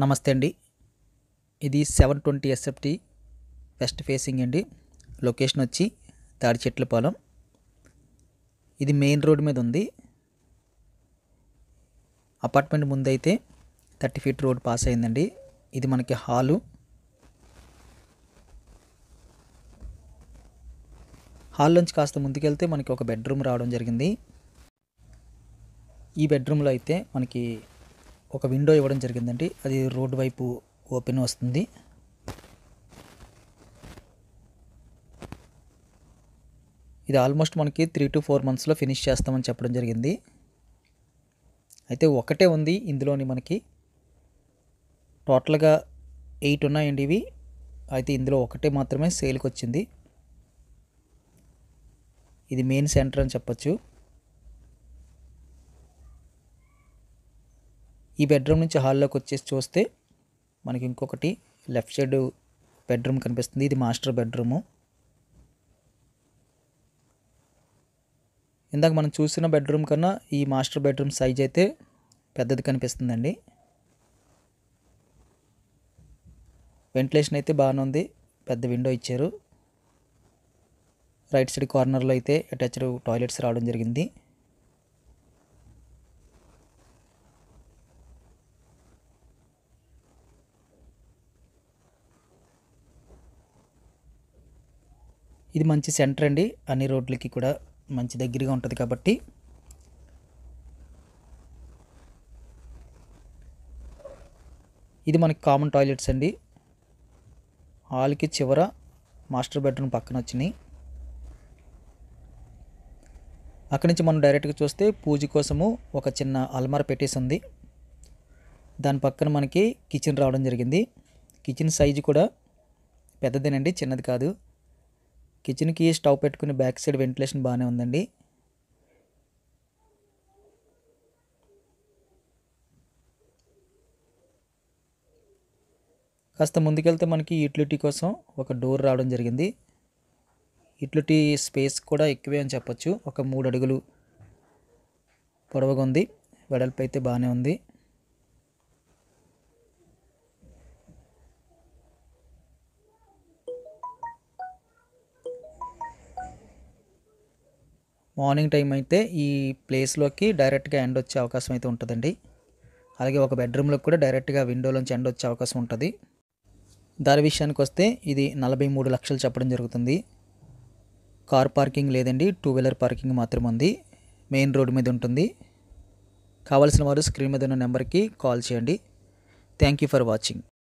నమస్తే అండి ఇది seven twenty SFT west facing అండి లొకేషన్ వచ్చి పొలం ఇది మెయిన్ రోడ్ మీద ఉంది అపార్ట్మెంట్ ముందైతే థర్టీ ఫీట్ రోడ్ పాస్ అయిందండి ఇది మనకి హాలు హాల్ నుంచి కాస్త ముందుకెళ్తే మనకి ఒక బెడ్రూమ్ రావడం జరిగింది ఈ బెడ్రూమ్లో అయితే మనకి ఒక విండో ఇవ్వడం జరిగిందండి అది రోడ్డు వైపు ఓపెన్ వస్తుంది ఇది ఆల్మోస్ట్ మనకి త్రీ టు ఫోర్ మంత్స్లో ఫినిష్ చేస్తామని చెప్పడం జరిగింది అయితే ఒకటే ఉంది ఇందులోని మనకి టోటల్గా ఎయిట్ ఉన్నాయండి ఇవి అయితే ఇందులో ఒకటే మాత్రమే సేల్కి వచ్చింది ఇది మెయిన్ సెంటర్ అని చెప్పచ్చు ఈ బెడ్రూమ్ నుంచి హాల్లోకి వచ్చేసి చూస్తే మనకి ఇంకొకటి లెఫ్ట్ సైడ్ బెడ్రూమ్ కనిపిస్తుంది ఇది మాస్టర్ బెడ్రూము ఇందాక మనం చూసిన బెడ్రూమ్ కన్నా ఈ మాస్టర్ బెడ్రూమ్ సైజ్ అయితే పెద్దది కనిపిస్తుందండి వెంటిలేషన్ అయితే బాగానే ఉంది పెద్ద విండో ఇచ్చారు రైట్ సైడ్ కార్నర్లో అయితే అటాచ్డ్ టాయిలెట్స్ రావడం జరిగింది ఇది మంచి సెంటర్ అండి అన్ని రోడ్లకి కూడా మంచి దగ్గరగా ఉంటుంది కాబట్టి ఇది మనకి కామన్ టాయిలెట్స్ అండి హాల్కి చివర మాస్టర్ బెడ్రూమ్ పక్కన వచ్చినాయి అక్కడి నుంచి మనం డైరెక్ట్గా చూస్తే పూజ కోసము ఒక చిన్న అల్మార పెట్టేసి ఉంది దాని పక్కన మనకి కిచెన్ రావడం జరిగింది కిచెన్ సైజు కూడా పెద్దదేనండి చిన్నది కాదు కిచెన్కి స్టవ్ పెట్టుకుని బ్యాక్ సైడ్ వెంటిలేషన్ బాగానే ఉందండి కాస్త ముందుకెళ్తే మనకి యూటిలిటీ కోసం ఒక డోర్ రావడం జరిగింది యూటిలిటీ స్పేస్ కూడా ఎక్కువే అని చెప్పచ్చు ఒక మూడు అడుగులు పొడవుగా ఉంది వెడల్పు అయితే బాగానే ఉంది మార్నింగ్ టైం అయితే ఈ ప్లేస్లోకి డైరెక్ట్గా ఎండ్ వచ్చే అవకాశం అయితే ఉంటుందండి అలాగే ఒక బెడ్రూమ్లో కూడా డైరెక్ట్గా విండోలోంచి ఎండ్ వచ్చే అవకాశం ఉంటుంది ధర విషయానికి వస్తే ఇది నలభై మూడు లక్షలు చెప్పడం జరుగుతుంది కార్ పార్కింగ్ లేదండి టూ వీలర్ పార్కింగ్ మాత్రమే ఉంది మెయిన్ రోడ్డు మీద ఉంటుంది కావలసిన వారు స్క్రీన్ మీద ఉన్న నెంబర్కి కాల్ చేయండి థ్యాంక్ యూ ఫర్ వాచింగ్